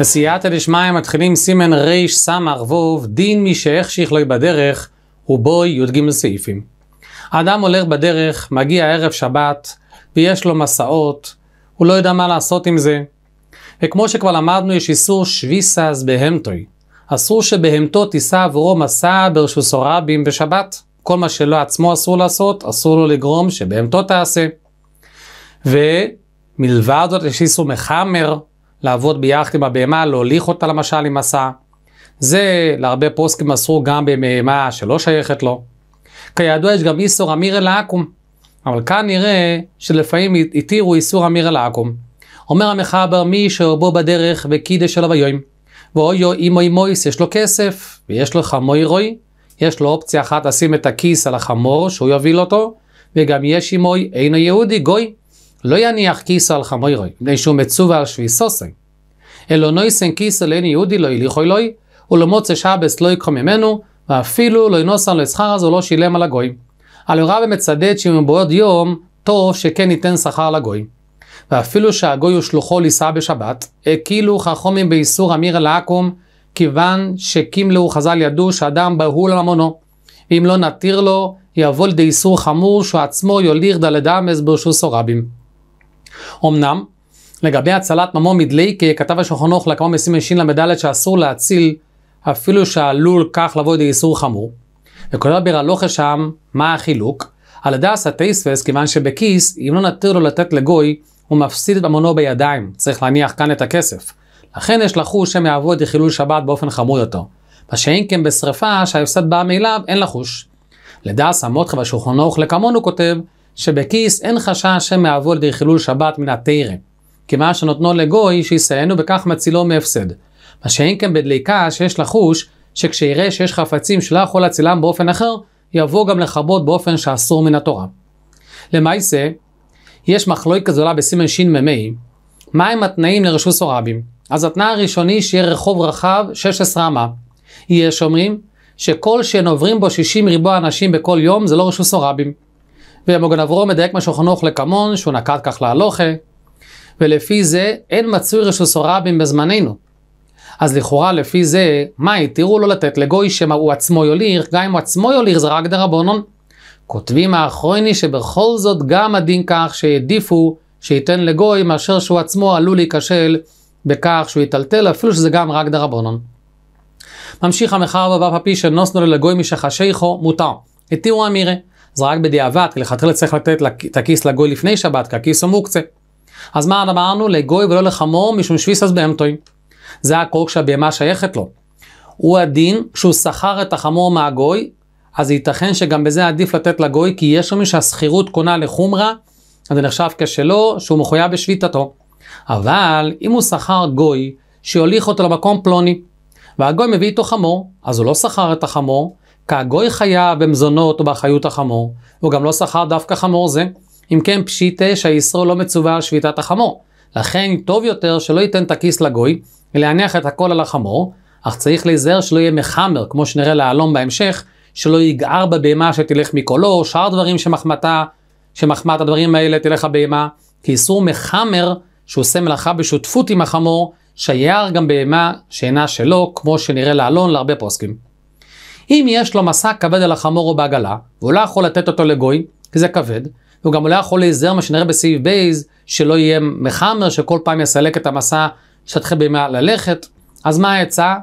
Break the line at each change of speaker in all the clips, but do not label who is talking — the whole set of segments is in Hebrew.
בסייעתא דשמיא מתחילים סימן ריש סמ"ך ווב, דין מי שהחשיך לוי בדרך, ובוי י"ג סעיפים. האדם הולך בדרך, מגיע ערב שבת, ויש לו מסעות, הוא לא יודע מה לעשות עם זה. וכמו שכבר למדנו, יש איסור שוויסס בהמתוי. אסור שבהמתו תישא עבורו מסע ברשוסו רבים בשבת. כל מה שלא עצמו אסור לעשות, אסור לו לגרום שבהמתו תעשה. ומלבד זאת יש איסור מחמר, לעבוד ביחד עם הבהמה, להוליך אותה למשל עם מסע. זה להרבה פוסקים אסור גם במהמה שלא שייכת לו. כידוע יש גם איסור אמיר אל העכו"ם, אבל כאן נראה שלפעמים התירו איסור אמיר אל העכו"ם. אומר המחבר מי שרבו בדרך וקידש שלו ביום. ואויו אימוי מויס יש לו כסף ויש לו חמוי רוי, יש לו אופציה אחת לשים את הכיס על החמור שהוא יוביל אותו, וגם יש אימוי אינו יהודי גוי, לא יניח כיסו על חמורי, מפני שהוא מצווה על שבי סוסי. אלא נויסן לא כיסו לאין יהודי לא הליכוי לוי, ולמוצא שבס לא יקחו ממנו, ואפילו לא ינוסן לו את שכר אז הוא לא שילם על הגוי. הלא רבי מצדד שאם בעוד יום, טוב שכן ייתן שכר לגוי. ואפילו שהגוי הוא שלוחו לישא בשבת, הקילו חכומים באיסור אמיר אל עכום, כיוון שקימלו חז"ל ידעו שאדם בהול על המונו. ואם לא נתיר לו, יבוא לידי איסור חמור שהוא עצמו יוליך דלדמס ברשוסו רבים. אמנם, לגבי הצלת ממון מדלי, כי כתב השולחן אורך לכמה מסים שין ל"ד שאסור להציל, אפילו שעלול כך לבוא ידי איסור חמור. וכותב הלוכה שם, מה החילוק? על ידי הסטייספס, כיוון שבכיס, אם לא נתיר לו לתת לגוי, הוא מפסיד את ממונו בידיים, צריך להניח כאן את הכסף. לכן יש לחוש שהם יעבו את חילול שבת באופן חמור יותר. מה שאם כן בשרפה שההפסד בא מאליו, אין לחוש. לדס המוטחה והשולחן לכמונו כותב, שבכיס אין חשש שמא יעבור לידי חילול שבת מן התרא, כי מה שנותנו לגוי שיסיינו בכך מצילו מהפסד. מה שאין כן בדליקה שיש לחוש שכשיראה שיש חפצים שלא יכול להצילם באופן אחר, יבוא גם לכבות באופן שאסור מן התורה. למעשה, יש מחלוי כזולה בסימן שמ"ה, מהם התנאים לרשות סורבים? אז התנאי הראשוני שיהיה רחוב רחב 16 אמה. יש אומרים שכל שנוברים בו 60 ריבוע אנשים בכל יום זה לא רשות סורבים. ומוגן אברום מדייק משוכנוך לקמון, שהוא נקט כך להלוכה, ולפי זה אין מצוי רשוס רבים בזמננו. אז לכאורה לפי זה, מה התירו לו לתת לגוי שמא הוא עצמו יוליך, גם אם הוא עצמו יוליך זה רק דרבונון. כותבים האחרוני שבכל זאת גם הדין כך שהעדיפו שייתן לגוי מאשר שהוא עצמו עלול להיכשל בכך שהוא יטלטל אפילו שזה גם רק דרבונון. ממשיך המחר בבא פפי שנוסנו לגוי משחשיכו מותר. התירו אמירה. זה רק בדיעבד, כי לכתחילה צריך לתת את הכיס לגוי לפני שבת, כי הכיס הוא מוקצה. אז מה אמרנו? לגוי ולא לחמור, משום אז בהמתוי. זה הכל כשהבהמה שייכת לו. הוא הדין שהוא שכר את החמור מהגוי, אז ייתכן שגם בזה עדיף לתת לגוי, כי יש מי שהשכירות קונה לחומרה, אז זה נחשב כשלו, שהוא מחויב בשביתתו. אבל אם הוא שכר גוי, שיוליך אותו למקום פלוני, והגוי מביא איתו חמור, אז הוא לא שכר את החמור, כהגוי חייב במזונות או באחריות החמור, הוא גם לא שכר דווקא חמור זה. אם כן פשיטה שהישרו לא מצווה על שביתת החמור. לכן טוב יותר שלא ייתן את הכיס לגוי, ולהניח את הכל על החמור, אך צריך להיזהר שלא יהיה מחמר, כמו שנראה להלום בהמשך, שלא יגער בבהמה שתלך מקולו, או שאר דברים שמחמתה, שמחמת הדברים האלה תלך הבהמה. כי איסור מחמר, שהוא עושה מלאכה בשותפות עם החמור, שייר גם בהמה שאינה שלו, כמו שנראה להלון להרבה פוסקים. אם יש לו משא כבד על החמור או בעגלה, והוא לא יכול לתת אותו לגוי, כי זה כבד, הוא גם לא יכול להיזהר, מה שנראה בסעיף בייז, שלא יהיה מחמר, שכל פעם יסלק את המסע שתתחיל בימה ללכת. אז מה העצה?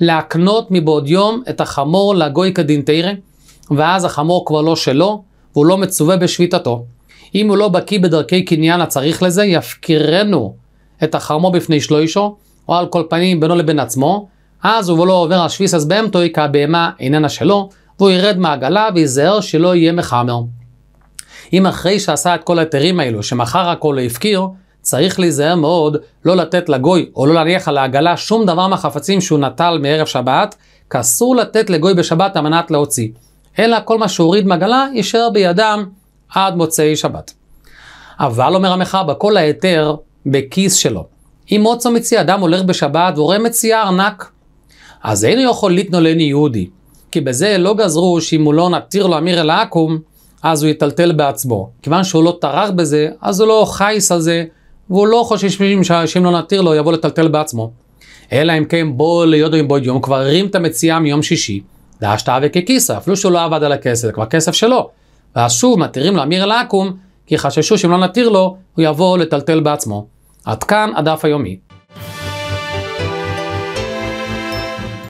להקנות מבעוד יום את החמור לגוי כדין תירא, ואז החמור כבר לא שלו, והוא לא מצווה בשביתתו. אם הוא לא בקיא בדרכי קניין הצריך לזה, יפקירנו את החמור בפני שלוישו, או על כל פנים בינו לבין עצמו, אז הוא לא עובר על שביס אז בהמתוי, כי הבהמה איננה שלו, והוא ירד מהעגלה וייזהר שלא יהיה מחמר. אם אחרי שעשה את כל ההיתרים האלו, שמכר הכל להפקיר, צריך להיזהר מאוד לא לתת לגוי או לא להניח על העגלה שום דבר מהחפצים שהוא נטל מערב שבת, כי אסור לתת לגוי בשבת על מנת להוציא, אלא כל מה שהוריד מעגלה יישאר בידם עד מוצאי שבת. אבל אומר המחבר, בכל ההיתר בכיס שלו. אם מוצא מציא אדם הולך בשבת והוא רואה מציאה ארנק אז אין יכול ליתנו יהודי, כי בזה לא גזרו שאם הוא לא נתיר לו אמיר אל העכו"ם, אז הוא יטלטל בעצמו. כיוון שהוא לא טרח בזה, אז הוא לא חייס על זה, והוא לא חושש שאם לא נתיר לו, יבוא לטלטל בעצמו. אלא אם כן בוא ליודו עם בויד יום, כבר הרים את המציאה מיום שישי, דאשתא וכקיסא, אפילו שהוא לא עבד על הכסף, זה כבר כסף שלו. ואז שוב מתירים לו אמיר אל העכו"ם, כי חששו שאם לא נתיר לו, הוא יבוא לטלטל בעצמו. עד כאן הדף היומי.